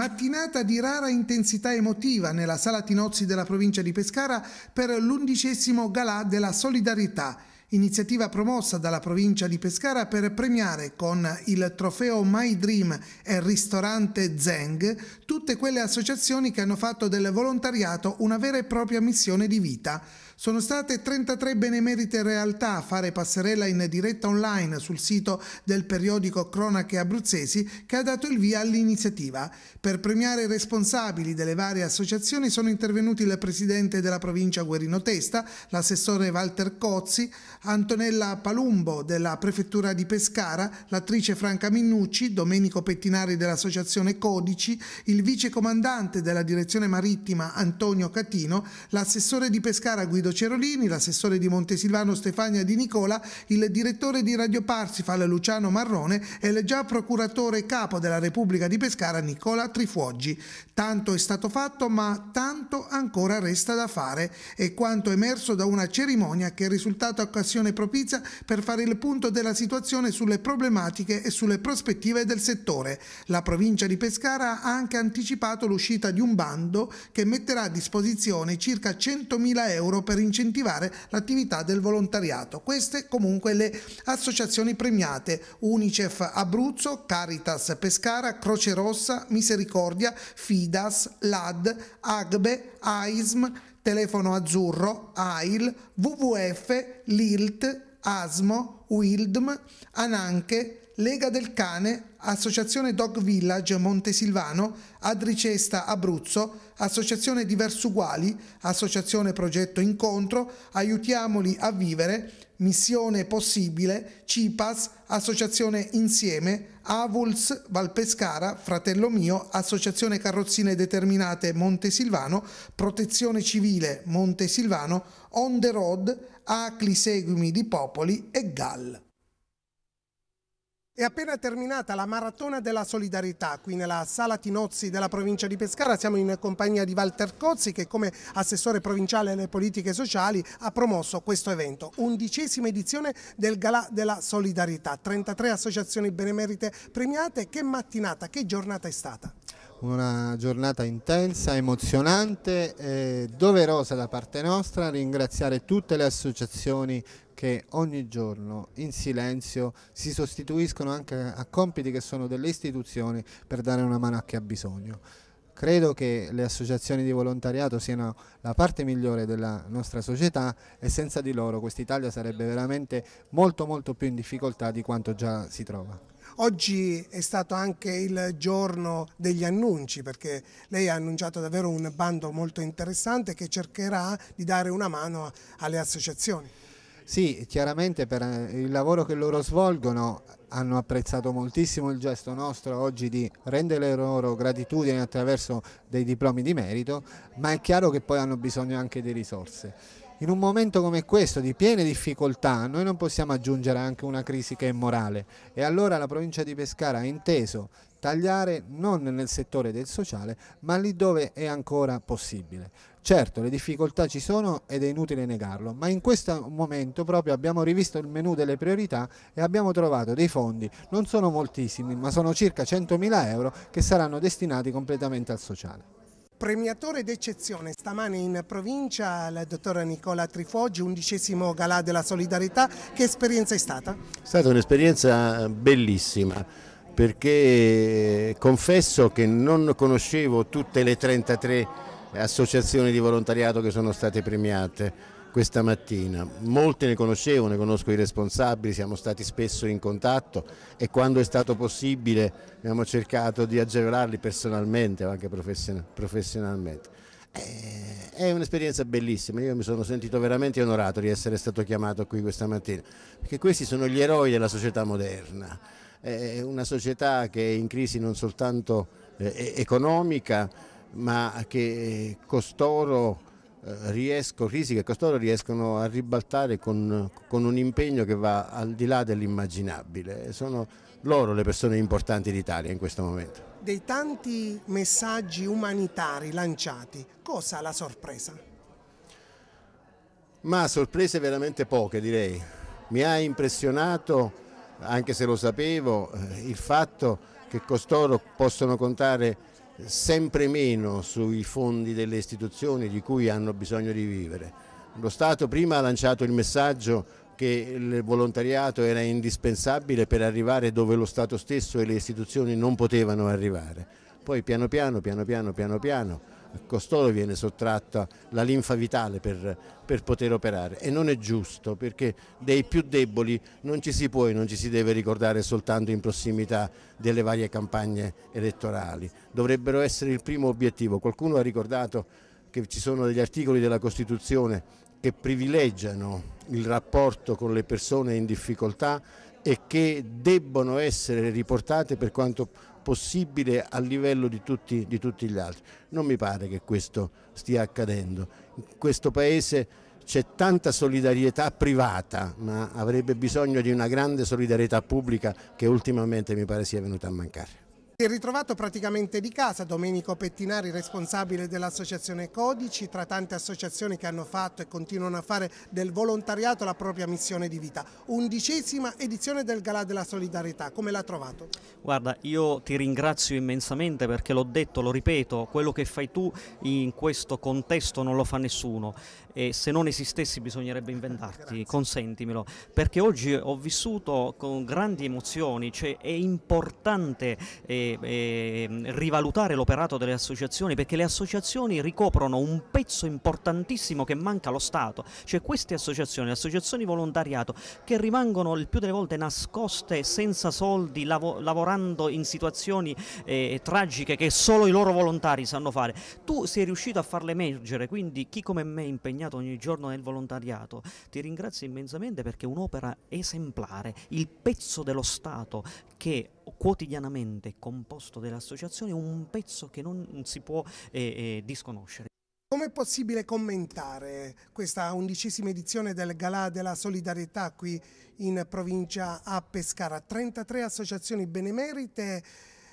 mattinata di rara intensità emotiva nella sala Tinozzi della provincia di Pescara per l'undicesimo Galà della Solidarietà, iniziativa promossa dalla provincia di Pescara per premiare con il trofeo My Dream e il ristorante Zeng tutte quelle associazioni che hanno fatto del volontariato una vera e propria missione di vita. Sono state 33 benemerite realtà a fare passerella in diretta online sul sito del periodico Cronache Abruzzesi che ha dato il via all'iniziativa. Per premiare i responsabili delle varie associazioni sono intervenuti il presidente della provincia Guerino Testa, l'assessore Walter Cozzi, Antonella Palumbo della prefettura di Pescara, l'attrice Franca Minnucci, Domenico Pettinari dell'associazione Codici, il vicecomandante della direzione marittima Antonio Catino, l'assessore di Pescara Guido Riccardo Cerolini, l'assessore di Montesilvano Stefania Di Nicola, il direttore di Radio Parsifal Luciano Marrone e il già procuratore capo della Repubblica di Pescara Nicola Trifuoggi. Tanto è stato fatto, ma tanto ancora resta da fare e quanto emerso da una cerimonia che è risultata occasione propizia per fare il punto della situazione sulle problematiche e sulle prospettive del settore. La provincia di Pescara ha anche anticipato l'uscita di un bando che metterà a disposizione circa 100.000 euro per incentivare l'attività del volontariato. Queste comunque le associazioni premiate UNICEF Abruzzo, Caritas Pescara, Croce Rossa, Misericordia, FIDAS, LAD, AGBE, AISM, Telefono Azzurro, AIL, WWF, LILT, ASMO, WILDM, Ananche, Lega del Cane, Associazione Dog Village Montesilvano, Adricesta Abruzzo, Associazione Diversuguali, Associazione Progetto Incontro, Aiutiamoli a Vivere, Missione Possibile, CIPAS, Associazione Insieme, Avuls, Valpescara, Fratello Mio, Associazione Carrozzine Determinate Montesilvano, Protezione Civile Montesilvano, On the Road, Acli, Seguimi di Popoli e Gall. È appena terminata la maratona della solidarietà qui nella Sala Tinozzi della provincia di Pescara. Siamo in compagnia di Walter Cozzi che come assessore provinciale alle politiche sociali ha promosso questo evento. Undicesima edizione del Galà della Solidarietà. 33 associazioni benemerite premiate. Che mattinata, che giornata è stata? una giornata intensa, emozionante e doverosa da parte nostra ringraziare tutte le associazioni che ogni giorno in silenzio si sostituiscono anche a compiti che sono delle istituzioni per dare una mano a chi ha bisogno. Credo che le associazioni di volontariato siano la parte migliore della nostra società e senza di loro quest'Italia sarebbe veramente molto molto più in difficoltà di quanto già si trova. Oggi è stato anche il giorno degli annunci perché lei ha annunciato davvero un bando molto interessante che cercherà di dare una mano alle associazioni. Sì, chiaramente per eh, il lavoro che loro svolgono hanno apprezzato moltissimo il gesto nostro oggi di rendere loro gratitudine attraverso dei diplomi di merito, ma è chiaro che poi hanno bisogno anche di risorse in un momento come questo di piene difficoltà noi non possiamo aggiungere anche una crisi che è morale e allora la provincia di Pescara ha inteso tagliare non nel settore del sociale ma lì dove è ancora possibile. Certo le difficoltà ci sono ed è inutile negarlo ma in questo momento proprio abbiamo rivisto il menu delle priorità e abbiamo trovato dei fondi, non sono moltissimi ma sono circa 100.000 euro che saranno destinati completamente al sociale. Premiatore d'eccezione stamane in provincia il dottor Nicola Trifoggi, undicesimo Galà della Solidarietà. Che esperienza è stata? È stata un'esperienza eh, bellissima perché eh, confesso che non conoscevo tutte le 33 associazioni di volontariato che sono state premiate questa mattina. Molte ne conoscevo, ne conosco i responsabili, siamo stati spesso in contatto e quando è stato possibile abbiamo cercato di agevolarli personalmente o anche professionalmente. Eh, è un'esperienza bellissima, io mi sono sentito veramente onorato di essere stato chiamato qui questa mattina, perché questi sono gli eroi della società moderna, è una società che è in crisi non soltanto eh, economica, ma che costoro riesco, Risica e costoro riescono a ribaltare con, con, un impegno che va al di là dell'immaginabile. Sono loro le persone importanti d'Italia in questo momento. Dei tanti messaggi umanitari lanciati, cosa la sorpresa? Ma sorprese veramente poche direi. Mi ha impressionato, anche se lo sapevo, eh, il fatto che costoro possono contare sempre meno sui fondi delle istituzioni di cui hanno bisogno di vivere. Lo Stato prima ha lanciato il messaggio che il volontariato era indispensabile per arrivare dove lo Stato stesso e le istituzioni non potevano arrivare. Poi piano piano, piano piano, piano piano a costoro viene sottratta la linfa vitale per, per, poter operare e non è giusto perché dei più deboli non ci si può e non ci si deve ricordare soltanto in prossimità delle varie campagne elettorali, dovrebbero essere il primo obiettivo. Qualcuno ha ricordato che ci sono degli articoli della Costituzione che privilegiano il rapporto con le persone in difficoltà e che debbono essere riportate per quanto possibile possibile a livello di tutti, di tutti gli altri. Non mi pare che questo stia accadendo. In questo Paese c'è tanta solidarietà privata, ma avrebbe bisogno di una grande solidarietà pubblica che ultimamente mi pare sia venuta a mancare. Si è ritrovato praticamente di casa Domenico Pettinari, responsabile dell'associazione Codici, tra tante associazioni che hanno fatto e continuano a fare del volontariato la propria missione di vita. Undicesima edizione del Galà della Solidarietà, come l'ha trovato? Guarda, io ti ringrazio immensamente perché l'ho detto, lo ripeto, quello che fai tu in questo contesto non lo fa nessuno e se non esistessi bisognerebbe inventarti, Grazie. consentimelo, perché oggi ho vissuto con grandi emozioni, cioè è importante... Eh, eh, rivalutare l'operato delle associazioni perché le associazioni ricoprono un pezzo importantissimo che manca allo Stato, cioè queste associazioni, le associazioni volontariato che rimangono il più delle volte nascoste senza soldi, lav lavorando in situazioni eh, tragiche che solo i loro volontari sanno fare. Tu sei riuscito a farle emergere, quindi chi come me è impegnato ogni giorno nel volontariato, ti ringrazio immensamente perché è un'opera esemplare, il pezzo dello Stato che quotidianamente composto dell'associazione un pezzo che non si può eh, eh disconoscere. Come è possibile commentare questa undicesima edizione del Galà della Solidarietà qui in provincia a Pescara? 33 associazioni benemerite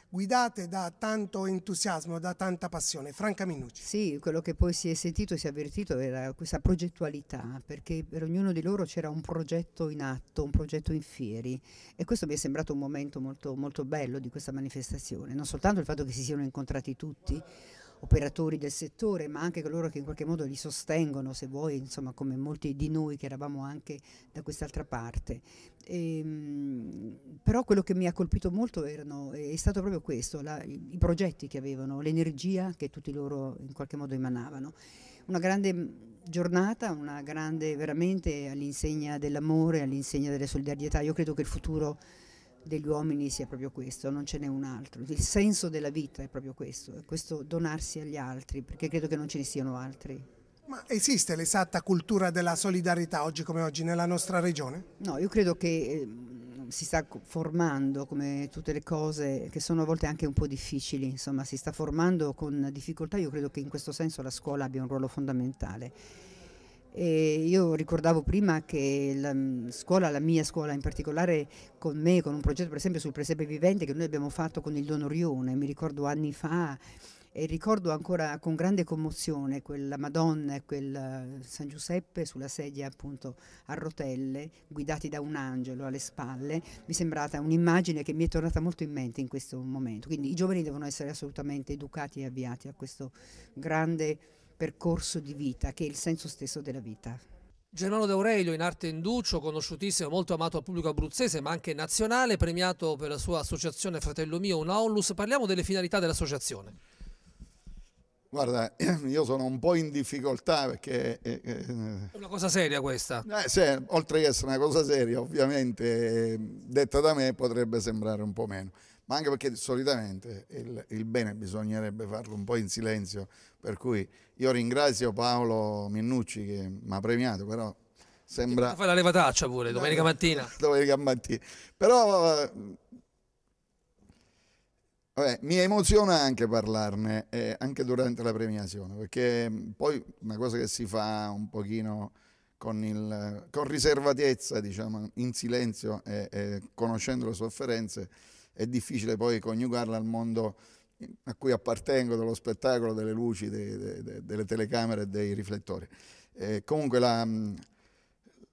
guidate da tanto entusiasmo, da tanta passione. Franca Minucci. Sì, quello che poi si è sentito e si è avvertito era questa progettualità, perché per ognuno di loro c'era un progetto in atto, un progetto in fieri e questo mi è sembrato un momento molto, molto bello di questa manifestazione, non soltanto il fatto che si siano incontrati tutti, operatori del settore, ma anche coloro che in qualche modo li sostengono, se vuoi, insomma, come molti di noi che eravamo anche da quest'altra parte. E, ehm, però quello che mi ha colpito molto erano, è stato proprio questo, la, i, progetti che avevano, l'energia che tutti loro in qualche modo emanavano. Una grande giornata, una grande veramente all'insegna dell'amore, all'insegna della solidarietà. Io credo che il futuro degli uomini sia proprio questo, non ce n'è un altro. Il senso della vita è proprio questo, è questo donarsi agli altri, perché credo che non ce ne siano altri. Ma esiste l'esatta cultura della solidarietà oggi come oggi nella nostra regione? No, io credo che ehm, si sta formando come tutte le cose che sono a volte anche un po' difficili, insomma si sta formando con difficoltà, io credo che in questo senso la scuola abbia un ruolo fondamentale e io ricordavo prima che la mm, scuola, la mia scuola in particolare, con me, con un progetto per esempio sul presepe vivente che noi abbiamo fatto con il Don Orione, mi ricordo anni fa, e ricordo ancora con grande commozione quella Madonna e quel eh, San Giuseppe sulla sedia appunto a rotelle, guidati da un angelo alle spalle, mi è sembrata un'immagine che mi è tornata molto in mente in questo momento. Quindi i giovani devono essere assolutamente educati e avviati a questo grande percorso di vita, che è il senso stesso della vita. Germano D'Aurelio, in arte inducio, conosciutissimo, molto amato al pubblico abruzzese ma anche nazionale, premiato per la sua associazione Fratello Mio, una Onlus. Parliamo delle finalità dell'associazione. Guarda, io sono un po' in difficoltà perché... Eh, eh, è una cosa seria questa. Eh, sì, oltre che essere una cosa seria, ovviamente, eh, detta da me potrebbe sembrare un po' meno ma anche perché solitamente il, il, bene bisognerebbe farlo un po' in silenzio, per cui io ringrazio Paolo Minnucci che mi ha premiato, però sembra... Fai la levataccia pure, domenica eh, mattina. domenica mattina. Però eh, vabbè, mi emoziona anche parlarne, eh, anche durante la premiazione, perché mm, poi una cosa che si fa un pochino... Con, il, con riservatezza, diciamo, in silenzio e, e conoscendo le sofferenze, è difficile poi coniugarla al mondo a cui appartengo, dello spettacolo, delle luci, dei, de, de, delle telecamere e dei riflettori. Eh, comunque la, mm,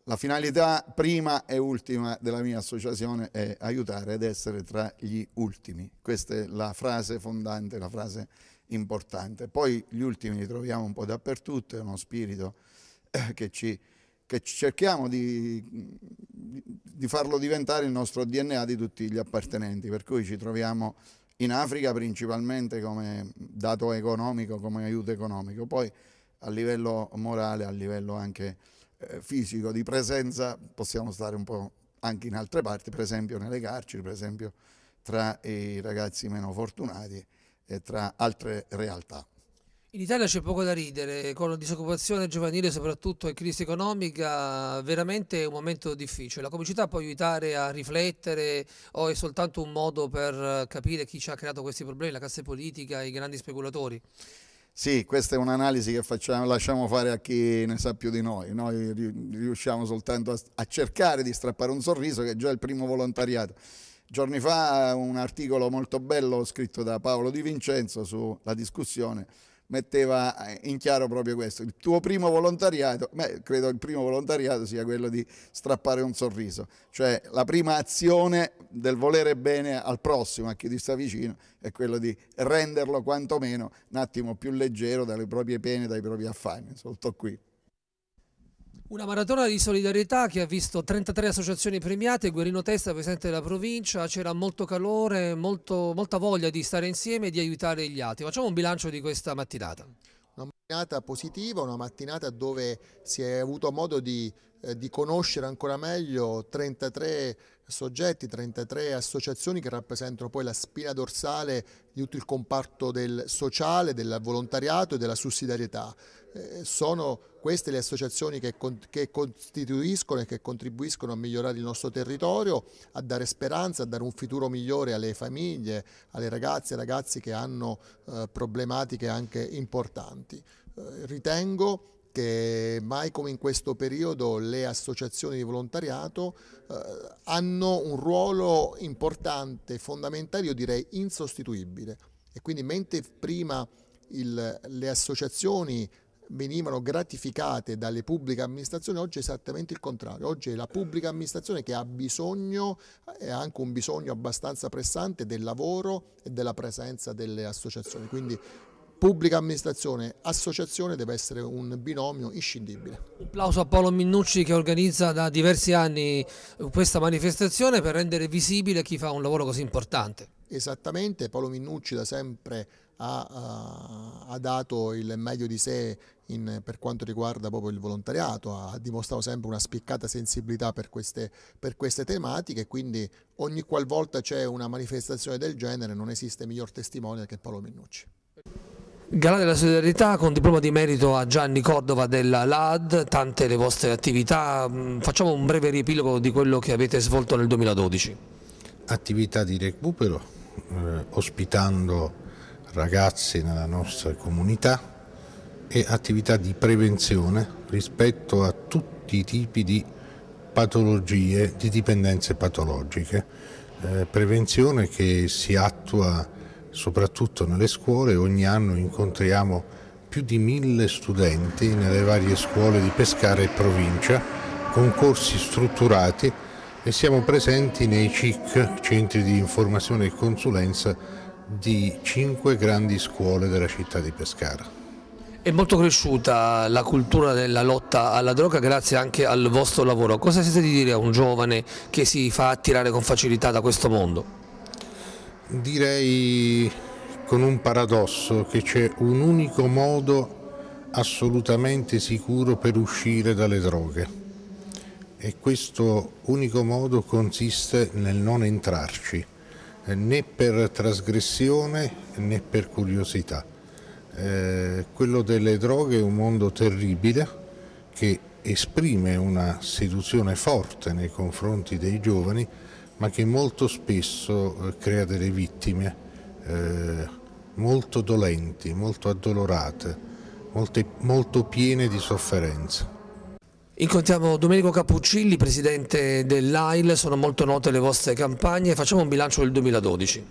la, finalità prima e ultima della mia associazione è aiutare ed essere tra gli ultimi. Questa è la frase fondante, la frase importante. Poi gli ultimi li troviamo un po' dappertutto, è uno spirito eh, che ci che cerchiamo di, di farlo diventare il nostro DNA di tutti gli appartenenti, per cui ci troviamo in Africa principalmente come dato economico, come aiuto economico, poi a livello morale, a livello anche eh, fisico di presenza possiamo stare un po' anche in altre parti, per esempio nelle carceri, per esempio tra i ragazzi meno fortunati e tra altre realtà. In Italia c'è poco da ridere, con la disoccupazione giovanile soprattutto e crisi economica, veramente è un momento difficile. La comicità può aiutare a riflettere o è soltanto un modo per capire chi ci ha creato questi problemi, la classe politica, i grandi speculatori? Sì, questa è un'analisi che facciamo, lasciamo fare a chi ne sa più di noi. Noi riusciamo soltanto a, a cercare di strappare un sorriso che è già il primo volontariato. Giorni fa eh, un articolo molto bello scritto da Paolo Di Vincenzo sulla discussione metteva eh, in chiaro proprio questo. Il tuo primo volontariato, beh, credo il primo volontariato sia quello di strappare un sorriso, cioè la prima azione del volere bene al prossimo, a chi ti sta vicino, è quello di renderlo quantomeno un attimo più leggero dalle proprie pene, dai propri affanni. Tutto qui. Una maratona di solidarietà che ha visto 33 associazioni premiate, Guerino Testa presidente della provincia, c'era molto calore, molto, molta voglia di stare insieme e di aiutare gli altri. Facciamo un bilancio di questa mattinata. Una mattinata positiva, una mattinata dove si è avuto modo di, eh, di conoscere ancora meglio 33 associazioni soggetti, 33 associazioni che rappresentano poi la spina dorsale di tutto il comparto del sociale, del volontariato e della sussidiarietà. Eh, sono queste le associazioni che, che, costituiscono e che contribuiscono a migliorare il nostro territorio, a dare speranza, a dare un futuro migliore alle famiglie, alle ragazze e ragazzi che hanno eh, problematiche anche importanti. Eh, ritengo perché mai come in questo periodo le associazioni di volontariato eh, hanno un ruolo importante, fondamentale, io direi insostituibile. E quindi mentre prima il, le associazioni venivano gratificate dalle pubbliche amministrazioni, oggi è esattamente il contrario. Oggi è la pubblica amministrazione che ha bisogno, e anche un bisogno abbastanza pressante, del lavoro e della presenza delle associazioni. Quindi pubblica amministrazione associazione deve essere un binomio inscindibile. Un applauso a Paolo Minnucci che organizza da diversi anni questa manifestazione per rendere visibile chi fa un lavoro così importante. Esattamente, Paolo Minnucci da sempre ha, eh, ha dato il meglio di sé in, per quanto riguarda proprio il volontariato, ha dimostrato sempre una spiccata sensibilità per queste, per queste tematiche, quindi ogni qualvolta c'è una manifestazione del genere non esiste miglior testimone che Paolo Minnucci. Gala della solidarietà con diploma di merito a Gianni Cordova della LAD, tante le vostre attività, mm, facciamo un breve riepilogo di quello che avete svolto nel 2012. Attività di recupero, eh, ospitando ragazzi nella nostra comunità e attività di prevenzione rispetto a tutti i tipi di patologie, di dipendenze patologiche. Eh, prevenzione che si attua soprattutto nelle scuole, ogni anno incontriamo più di mille studenti nelle varie scuole di Pescara e provincia, con corsi strutturati e siamo presenti nei CIC, centri di informazione e consulenza, di cinque grandi scuole della città di Pescara. È molto cresciuta la cultura della lotta alla droga grazie anche al vostro lavoro. Cosa siete di dire a un giovane che si fa attirare con facilità da questo mondo? direi con un paradosso che c'è un unico modo assolutamente sicuro per uscire dalle droghe e questo unico modo consiste nel non entrarci né per trasgressione né per curiosità. Eh, quello delle droghe è un mondo terribile che esprime una seduzione forte nei confronti dei giovani ma che molto spesso eh, crea delle vittime eh, molto dolenti, molto addolorate, molte, molto piene di sofferenza. Incontriamo Domenico Capuccilli, presidente dell'AIL, sono molto note le vostre campagne, facciamo un bilancio del 2012.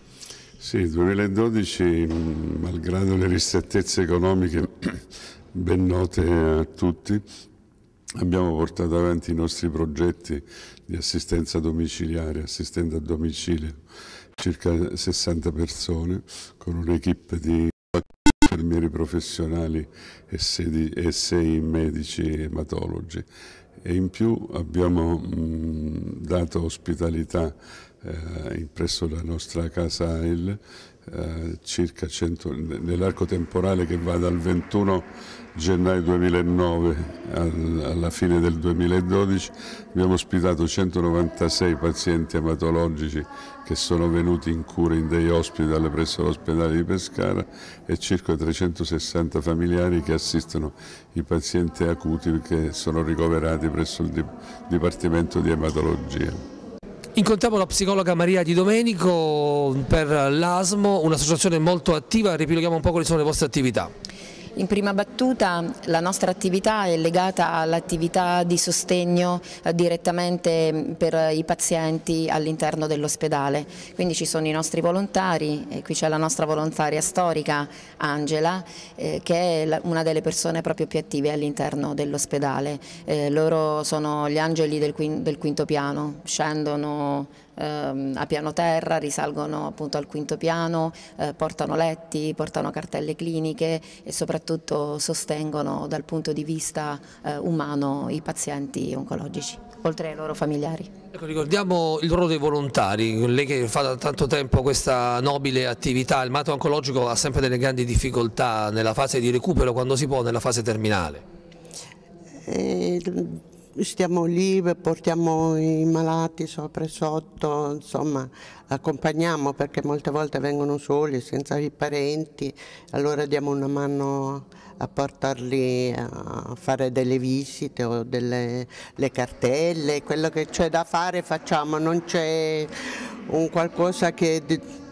Sì, il 2012, mm, malgrado le ristrettezze economiche ben note a tutti, abbiamo portato avanti i nostri progetti di assistenza domiciliare, assistendo a domicilio circa 60 persone con un'equipe di infermieri professionali e 6 medici ematologi e in più abbiamo mh, dato ospitalità eh, presso la nostra casa AIL eh, nell'arco temporale che va dal 21 gennaio 2009 alla fine del 2012 abbiamo ospitato 196 pazienti ematologici che sono venuti in cura in dei hospital presso l'ospedale di Pescara e circa 360 familiari che assistono i pazienti acuti che sono ricoverati presso il Dipartimento di Ematologia. Incontriamo la psicologa Maria Di Domenico per l'ASMO, un'associazione molto attiva, ripiloghiamo un po' quali sono le vostre attività. In prima battuta la nostra attività è legata all'attività di sostegno eh, direttamente mm, per i pazienti all'interno dell'ospedale, quindi ci sono i nostri volontari e qui c'è la nostra volontaria storica Angela eh, che è una delle persone proprio più attive all'interno dell'ospedale, eh, loro sono gli angeli del quinto piano, scendono ehm, a piano terra, risalgono appunto al quinto piano, eh, portano letti, portano cartelle cliniche e soprattutto sostengono dal punto di vista eh, umano i pazienti oncologici, oltre ai loro familiari. Ecco, ricordiamo il ruolo dei volontari, lei che fa da tanto tempo questa nobile attività, il malato oncologico ha sempre delle grandi difficoltà nella fase di recupero quando si può, nella fase terminale. Eh, stiamo lì, portiamo i malati sopra e sotto, insomma accompagniamo perché molte volte vengono soli, senza i parenti, allora diamo una mano a portarli a fare delle visite o delle cartelle, quello che c'è da fare facciamo, non c'è un qualcosa che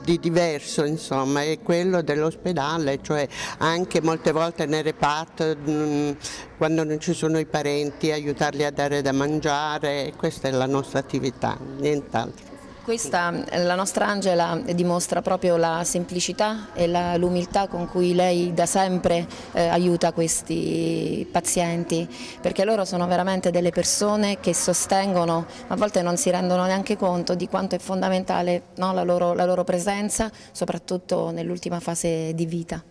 di diverso insomma è quello dell'ospedale, cioè anche molte volte nel reparto mm, quando non ci sono i parenti aiutarli a dare da mangiare, questa è la nostra attività, nient'altro. Questa, eh, la nostra Angela dimostra proprio la semplicità e l'umiltà con cui lei da sempre eh, aiuta questi pazienti, perché loro sono veramente delle persone che sostengono, ma a volte non si rendono neanche conto di quanto è fondamentale no, la, loro, la loro presenza, soprattutto nell'ultima fase di vita.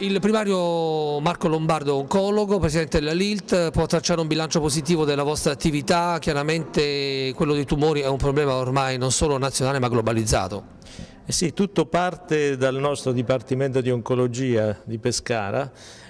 Il primario Marco Lombardo, oncologo, presidente della LILT, può tracciare un bilancio positivo della vostra attività, chiaramente quello dei tumori è un problema ormai non solo nazionale ma globalizzato. Eh sì, tutto parte dal nostro Dipartimento di Oncologia di Pescara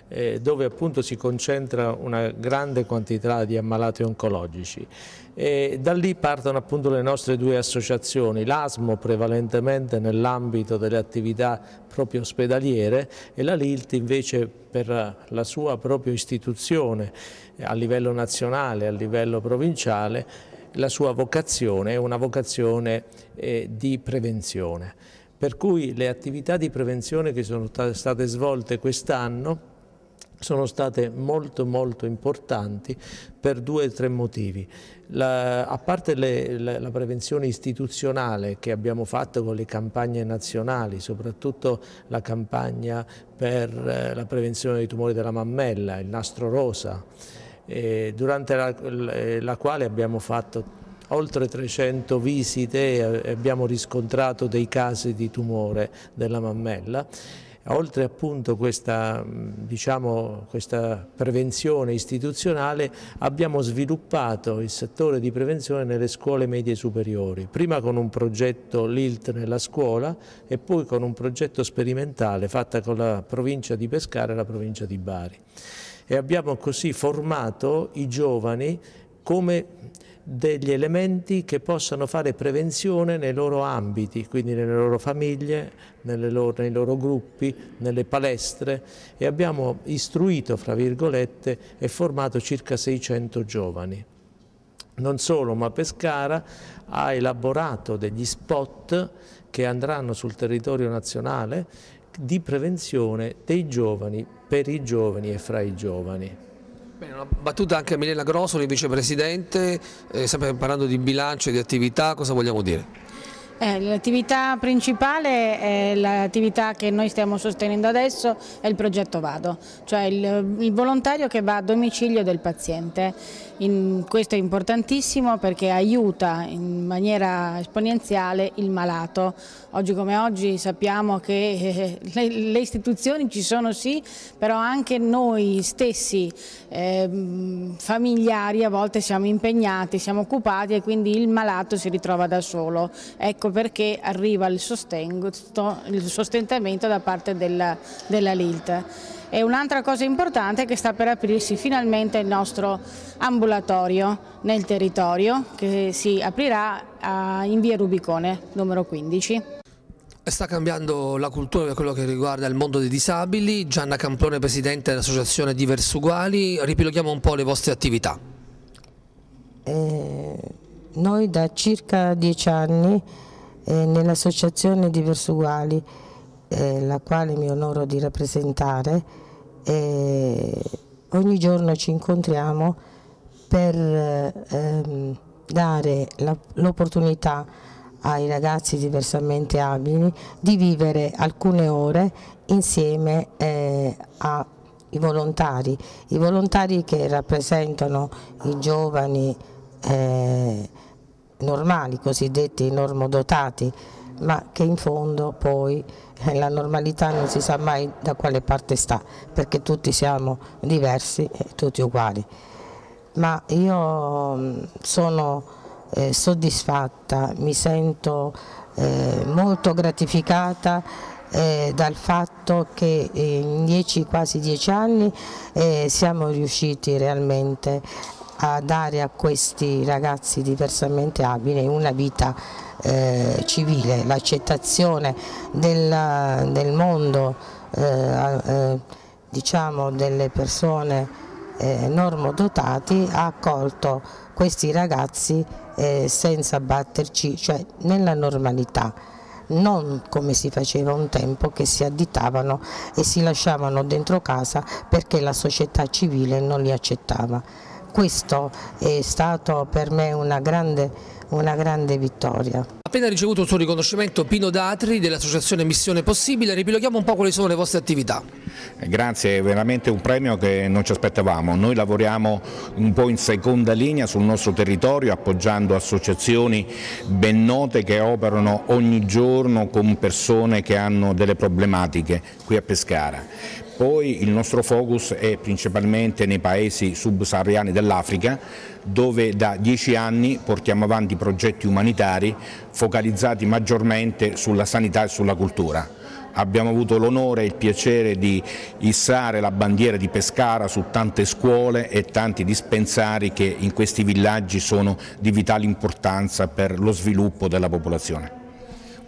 eh, dove appunto si concentra una grande quantità di ammalati oncologici. E da lì partono appunto le nostre due associazioni, l'ASMO prevalentemente nell'ambito delle attività proprio ospedaliere e la LILT invece per la sua propria istituzione a livello nazionale, a livello provinciale, la sua vocazione è una vocazione eh, di prevenzione. Per cui le attività di prevenzione che sono state svolte quest'anno sono state molto molto importanti per due o tre motivi. La, a parte le, la, la, prevenzione istituzionale che abbiamo fatto con le campagne nazionali, soprattutto la campagna per eh, la prevenzione dei tumori della mammella, il nastro rosa, eh, durante la, eh, la quale abbiamo fatto oltre 300 visite e abbiamo riscontrato dei casi di tumore della mammella Oltre appunto questa, diciamo, questa prevenzione istituzionale abbiamo sviluppato il settore di prevenzione nelle scuole medie superiori, prima con un progetto LILT nella scuola e poi con un progetto sperimentale fatta con la provincia di Pescara e la provincia di Bari. E abbiamo così formato i giovani come degli elementi che possano fare prevenzione nei loro ambiti, quindi nelle loro famiglie, loro, nei loro gruppi, nelle palestre e abbiamo istruito, fra virgolette, e formato circa 600 giovani. Non solo, ma Pescara ha elaborato degli spot che andranno sul territorio nazionale di prevenzione dei giovani, per i giovani e fra i giovani. Bene, una battuta anche a Milena Grosso, vicepresidente, eh, sempre parlando di bilancio e di attività, cosa vogliamo dire? Eh, l'attività principale è l'attività che noi stiamo sostenendo adesso, è il progetto Vado, cioè il, il volontario che va a domicilio del paziente. In, questo è importantissimo perché aiuta in maniera esponenziale il malato. Oggi come oggi sappiamo che eh, le, le, istituzioni ci sono sì, però anche noi stessi eh, familiari a volte siamo impegnati, siamo occupati e quindi il malato si ritrova da solo. Ecco ecco perché arriva il, il sostentamento da parte della, della LILT. E un'altra cosa importante è che sta per aprirsi finalmente il nostro ambulatorio nel territorio che si aprirà in via Rubicone numero 15. Sta cambiando la cultura per quello che riguarda il mondo dei disabili. Gianna Camplone, presidente dell'associazione Diversi Uguali, ripiloghiamo un po' le vostre attività. Eh, noi da circa dieci anni eh, nell'associazione Diversuguali, eh, la quale mi onoro di rappresentare, eh, ogni giorno ci incontriamo per ehm, dare l'opportunità ai ragazzi diversamente abili di vivere alcune ore insieme eh, ai volontari, i volontari che rappresentano i giovani eh, normali, cosiddetti normodotati, ma che in fondo poi eh, la normalità non si sa mai da quale parte sta, perché tutti siamo diversi e tutti uguali. Ma io mm, sono eh, soddisfatta, mi sento eh, molto gratificata eh, dal fatto che in dieci, quasi dieci anni eh, siamo riusciti realmente a dare a questi ragazzi diversamente abili una vita eh, civile, l'accettazione del, del, mondo, eh, eh, diciamo delle persone eh, normodotati ha accolto questi ragazzi eh, senza batterci, cioè nella normalità, non come si faceva un tempo che si additavano e si lasciavano dentro casa perché la società civile non li accettava questo è stato per me una grande, una grande vittoria. Appena ricevuto il suo riconoscimento Pino Datri dell'associazione Missione Possibile, ripiloghiamo un po' quali sono le vostre attività. Eh, grazie, è veramente un premio che non ci aspettavamo. Noi lavoriamo un po' in seconda linea sul nostro territorio appoggiando associazioni ben note che operano ogni giorno con persone che hanno delle problematiche qui a Pescara. Poi il nostro focus è principalmente nei paesi subsahariani dell'Africa dove da dieci anni portiamo avanti progetti umanitari focalizzati maggiormente sulla sanità e sulla cultura abbiamo avuto l'onore e il piacere di issare la bandiera di Pescara su tante scuole e tanti dispensari che in questi villaggi sono di vitale importanza per lo sviluppo della popolazione.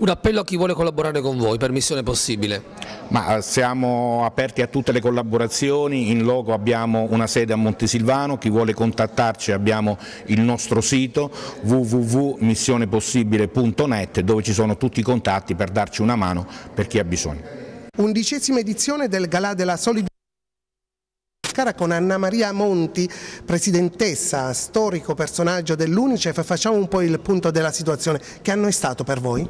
Un appello a chi vuole collaborare con voi, per missione possibile? Ma eh, siamo aperti a tutte le collaborazioni, in loco abbiamo una sede a Montesilvano, chi vuole contattarci abbiamo il nostro sito www.missionepossibile.net dove ci sono tutti i contatti per darci una mano per chi ha bisogno. Undicesima edizione del Galà della Solidarietà con Anna Maria Monti, presidentessa, storico personaggio dell'Unicef, facciamo un po' il punto della situazione. Che anno è stato per voi?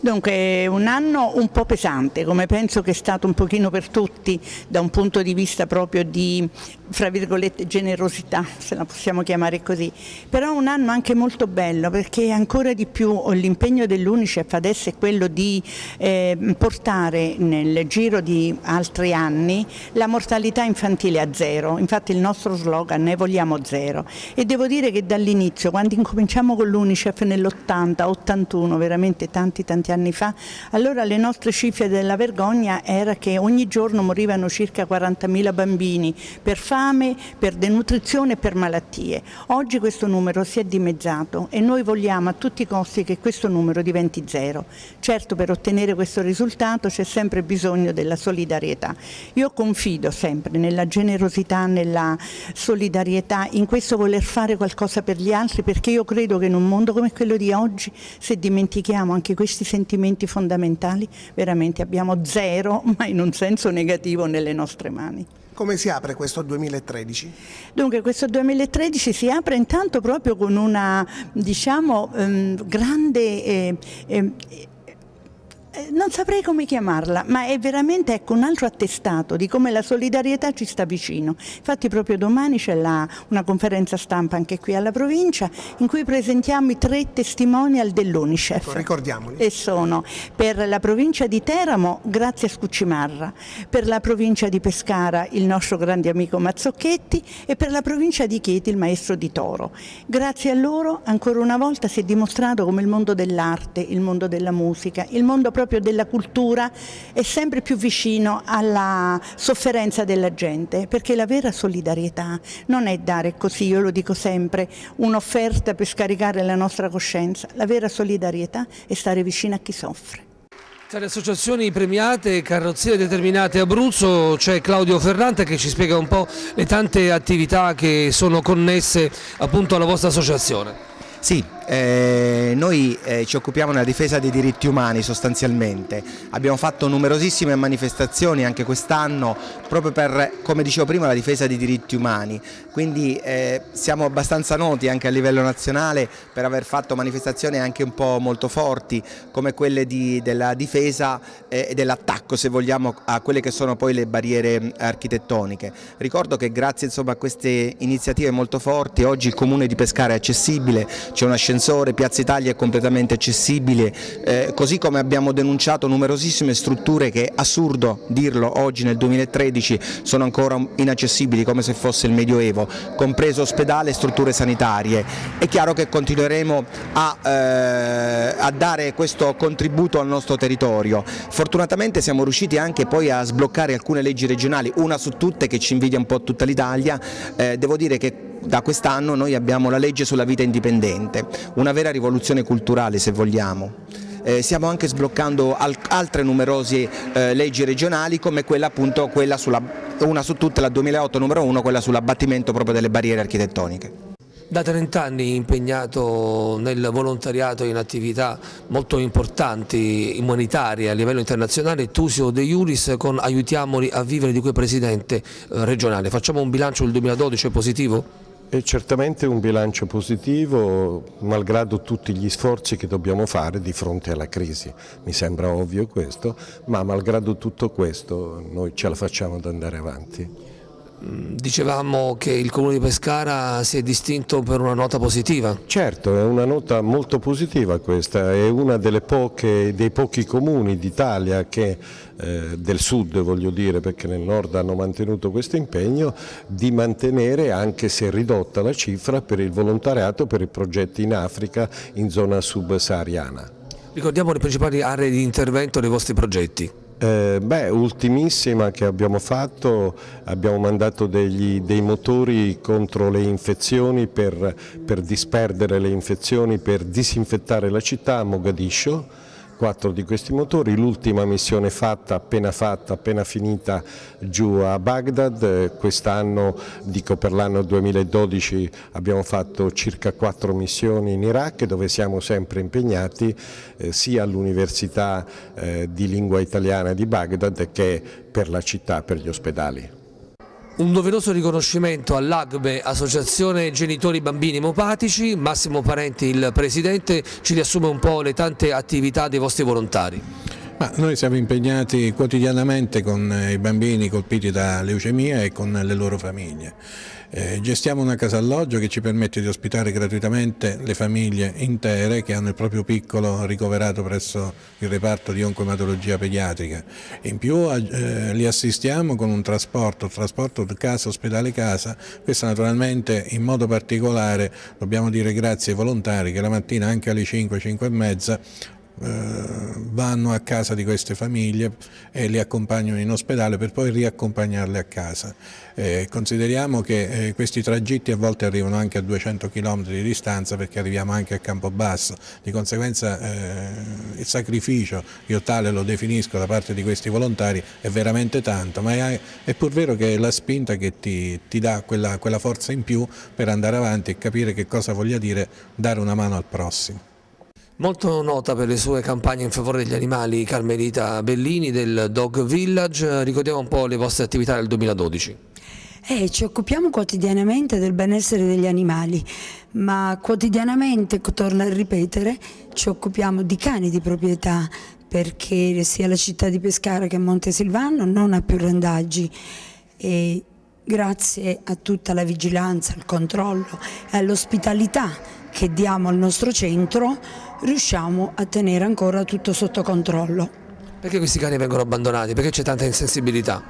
Dunque un anno un po' pesante come penso che è stato un pochino per tutti da un punto di vista proprio di fra virgolette generosità se la possiamo chiamare così però un anno anche molto bello perché ancora di più l'impegno dell'Unicef adesso è quello di eh, portare nel giro di altri anni la mortalità infantile a zero infatti il nostro slogan è vogliamo zero e devo dire che dall'inizio quando incominciamo con l'Unicef nell'80-81 veramente tanti tanti tanti anni fa, allora le nostre cifre della vergogna era che ogni giorno morivano circa 40.000 bambini per fame, per denutrizione e per malattie. Oggi questo numero si è dimezzato e noi vogliamo a tutti i costi che questo numero diventi zero. Certo per ottenere questo risultato c'è sempre bisogno della solidarietà. Io confido sempre nella generosità, nella solidarietà, in questo voler fare qualcosa per gli altri perché io credo che in un mondo come quello di oggi se dimentichiamo anche questi sentimenti sentimenti fondamentali veramente abbiamo zero, ma in un senso negativo, nelle nostre mani. Come si apre questo 2013? Dunque questo 2013 si apre intanto proprio con una diciamo, ehm, grande eh, eh, eh, non saprei come chiamarla, ma è veramente ecco, un altro attestato di come la solidarietà ci sta vicino. Infatti proprio domani c'è una conferenza stampa anche qui alla provincia in cui presentiamo i tre testimonial dell'Unicef. Ecco, ricordiamoli. E sono per la provincia di Teramo grazie a Scuccimarra, per la provincia di Pescara il nostro grande amico Mazzocchetti e per la provincia di Chieti il maestro Di Toro. Grazie a loro ancora una volta si è dimostrato come il mondo dell'arte, il mondo della musica, il mondo proprio proprio della cultura è sempre più vicino alla sofferenza della gente, perché la vera solidarietà non è dare così, io lo dico sempre, un'offerta per scaricare la nostra coscienza, la vera solidarietà è stare vicino a chi soffre. Tra le associazioni premiate, carrozziere determinate Abruzzo c'è Claudio Ferrante che ci spiega un po' le tante attività che sono connesse appunto alla vostra associazione. Sì, eh, noi eh, ci occupiamo della difesa dei diritti umani sostanzialmente, abbiamo fatto numerosissime manifestazioni anche quest'anno proprio per, come dicevo prima, la difesa dei diritti umani, quindi eh, siamo abbastanza noti anche a livello nazionale per aver fatto manifestazioni anche un po' molto forti come quelle di, della difesa eh, e dell'attacco se vogliamo a quelle che sono poi le barriere mm, architettoniche. Ricordo che grazie insomma, a queste iniziative molto forti oggi il comune di Pescara è accessibile, c'è una ascensore dell'ascensore, Piazza Italia è completamente accessibile, eh, così come abbiamo denunciato numerosissime strutture che, assurdo dirlo oggi nel 2013, sono ancora inaccessibili come se fosse il Medioevo, compreso ospedale e strutture sanitarie. È chiaro che continueremo a, eh, a dare questo contributo al nostro territorio. Fortunatamente siamo riusciti anche poi a sbloccare alcune leggi regionali, una su tutte che ci invidia un po' tutta l'Italia, eh, devo dire che da quest'anno noi abbiamo la legge sulla vita indipendente, una vera rivoluzione culturale se vogliamo. Eh, stiamo anche sbloccando altre numerose eh, leggi regionali come quella appunto, quella sulla, una su tutte la 2008 numero 1, quella sull'abbattimento proprio delle barriere architettoniche da 30 anni impegnato nel volontariato in attività molto importanti, umanitarie a livello internazionale, Tusio De Iuris con Aiutiamoli a vivere di cui è presidente eh, regionale. Facciamo un bilancio del 2012 positivo? È certamente un bilancio positivo, malgrado tutti gli sforzi che dobbiamo fare di fronte alla crisi. Mi sembra ovvio questo, ma malgrado tutto questo noi ce la facciamo ad andare avanti. Mm, dicevamo che il comune di Pescara si è distinto per una nota positiva. Certo, è una nota molto positiva questa, è uno dei pochi comuni d'Italia che eh, del sud voglio dire perché nel nord hanno mantenuto questo impegno di mantenere anche se ridotta la cifra per il volontariato per i progetti in Africa in zona subsahariana. Ricordiamo le principali aree di intervento dei vostri progetti. Eh, beh, ultimissima che abbiamo fatto, abbiamo mandato degli, dei motori contro le infezioni per, per disperdere le infezioni, per disinfettare la città a Mogadiscio quattro di questi motori, l'ultima missione fatta, appena fatta, appena finita giù a Baghdad, eh, quest'anno, dico per l'anno 2012 abbiamo fatto circa quattro missioni in Iraq dove siamo sempre impegnati eh, sia all'Università eh, di Lingua Italiana di Baghdad che per la città, per gli ospedali. Un doveroso riconoscimento all'AGBE, Associazione Genitori Bambini Emopatici, Massimo Parenti il Presidente, ci riassume un po' le tante attività dei vostri volontari. Ma noi siamo impegnati quotidianamente con eh, i bambini colpiti da leucemia e con le loro famiglie. Eh, gestiamo una casa alloggio che ci permette di ospitare gratuitamente le famiglie intere che hanno il proprio piccolo ricoverato presso il reparto di oncoematologia pediatrica. In più eh, li assistiamo con un trasporto, trasporto casa ospedale casa, questo naturalmente in modo particolare dobbiamo dire grazie ai volontari che la mattina anche alle 5, 5 e mezza eh, vanno a casa di queste famiglie e le accompagnano in ospedale per poi riaccompagnarle a casa. Eh, consideriamo che eh, questi tragitti a volte arrivano anche a 200 km di distanza perché arriviamo anche a Campobasso, di conseguenza eh, il sacrificio, io tale lo definisco da parte di questi volontari, è veramente tanto, ma è, è pur vero che è la spinta che ti, ti dà quella, quella forza in più per andare avanti e capire che cosa voglia dire dare una mano al prossimo. Molto nota per le sue campagne in favore degli animali Carmelita Bellini del Dog Village, ricordiamo un po' le vostre attività del 2012. Eh, ci occupiamo quotidianamente del benessere degli animali, ma quotidianamente, torno a ripetere, ci occupiamo di cani di proprietà perché sia la città di Pescara che Montesilvano non ha più randaggi. E grazie a tutta la vigilanza, al controllo e all'ospitalità che diamo al nostro centro, riusciamo a tenere ancora tutto sotto controllo. Perché questi cani vengono abbandonati? Perché c'è tanta insensibilità?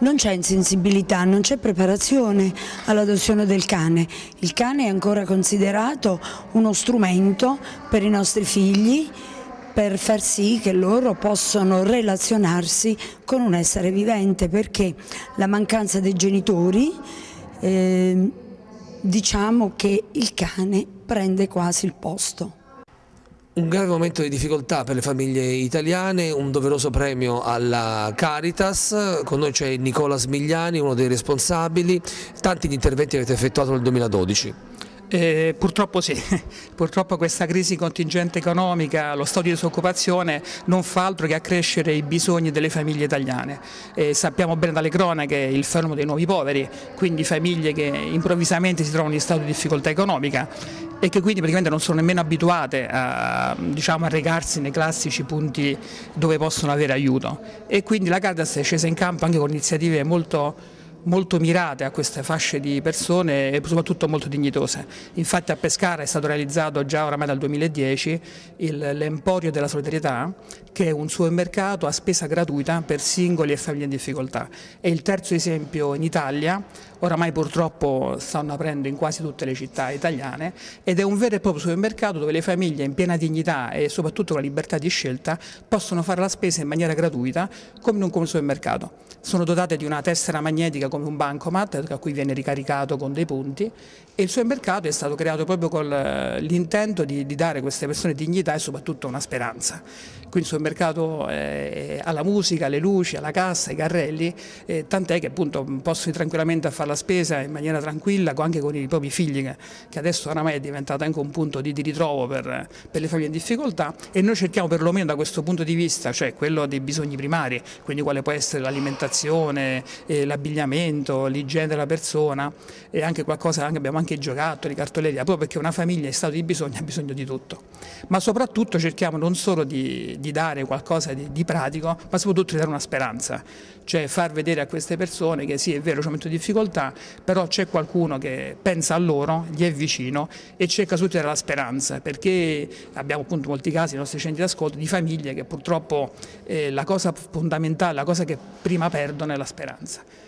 Non c'è insensibilità, non c'è preparazione all'adozione del cane. Il cane è ancora considerato uno strumento per i nostri figli per far sì che loro possano relazionarsi con un essere vivente perché la mancanza dei genitori eh, diciamo che il cane prende quasi il posto un grave momento di difficoltà per le famiglie italiane, un doveroso premio alla Caritas, con noi c'è Nicola Smigliani, uno dei responsabili, tanti gli interventi avete effettuato nel 2012. Eh, purtroppo sì, purtroppo questa crisi contingente economica, lo stato di disoccupazione non fa altro che accrescere i bisogni delle famiglie italiane. Eh, sappiamo bene dalle cronache il fermo dei nuovi poveri, quindi famiglie che improvvisamente si trovano in stato di difficoltà economica e che quindi praticamente non sono nemmeno abituate a, diciamo, a recarsi nei classici punti dove possono avere aiuto. E quindi la Cardas è scesa in campo anche con iniziative molto importanti molto mirate a queste fasce di persone e soprattutto molto dignitose. Infatti a Pescara è stato realizzato già oramai dal 2010 l'Emporio della Solidarietà che è un supermercato a spesa gratuita per singoli e famiglie in difficoltà. È il terzo esempio in Italia, oramai purtroppo stanno aprendo in quasi tutte le città italiane, ed è un vero e proprio supermercato dove le famiglie in piena dignità e soprattutto con la libertà di scelta possono fare la spesa in maniera gratuita come in un supermercato. Sono dotate di una tessera magnetica come un bancomat a cui viene ricaricato con dei punti e il suo mercato è stato creato proprio con eh, l'intento di, di, dare a queste persone dignità e soprattutto una speranza. Quindi il suo mercato ha eh, la musica, le luci, alla cassa, i carrelli, tant'è che appunto possono tranquillamente fare la spesa in maniera tranquilla anche con i propri figli, che adesso oramai è diventato anche un punto di, di ritrovo per, per, le famiglie in difficoltà e noi cerchiamo perlomeno da questo punto di vista, cioè quello dei bisogni primari, quindi quale può essere l'alimentazione, eh, l'abbigliamento, l'igiene della persona e anche qualcosa, anche, abbiamo anche anche giocattoli, cartoleria, proprio perché una famiglia in stato di bisogno ha bisogno di tutto. Ma soprattutto cerchiamo non solo di, di dare qualcosa di, di, pratico, ma soprattutto di dare una speranza, cioè far vedere a queste persone che sì è vero c'è un momento di difficoltà, però c'è qualcuno che pensa a loro, gli è vicino e cerca subito di dare la speranza, perché abbiamo appunto molti casi nei nostri centri d'ascolto di famiglie che purtroppo eh, la cosa fondamentale, la cosa che prima perdono è la speranza.